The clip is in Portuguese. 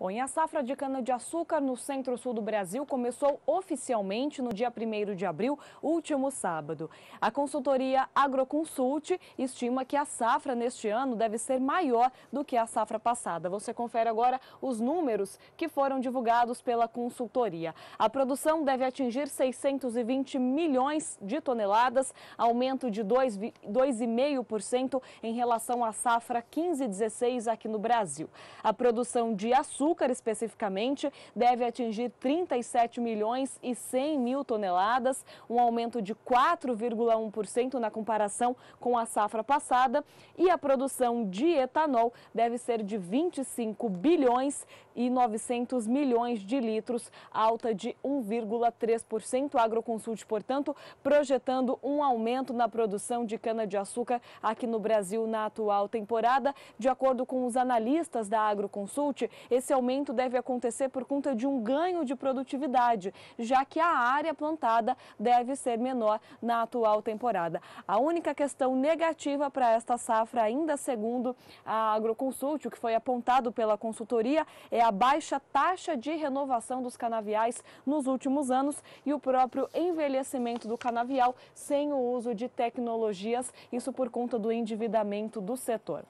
Bom, e a safra de cana-de-açúcar no centro-sul do Brasil começou oficialmente no dia 1 de abril, último sábado. A consultoria Agroconsult estima que a safra neste ano deve ser maior do que a safra passada. Você confere agora os números que foram divulgados pela consultoria. A produção deve atingir 620 milhões de toneladas, aumento de 2,5% em relação à safra 15-16 aqui no Brasil. A produção de açúcar açúcar especificamente, deve atingir 37 milhões e 100 mil toneladas, um aumento de 4,1% na comparação com a safra passada, e a produção de etanol deve ser de 25 bilhões e 900 milhões de litros, alta de 1,3%. A Agroconsult, portanto, projetando um aumento na produção de cana-de-açúcar aqui no Brasil na atual temporada. De acordo com os analistas da Agroconsult, esse aumento aumento deve acontecer por conta de um ganho de produtividade, já que a área plantada deve ser menor na atual temporada. A única questão negativa para esta safra, ainda segundo a Agroconsult, o que foi apontado pela consultoria, é a baixa taxa de renovação dos canaviais nos últimos anos e o próprio envelhecimento do canavial sem o uso de tecnologias, isso por conta do endividamento do setor.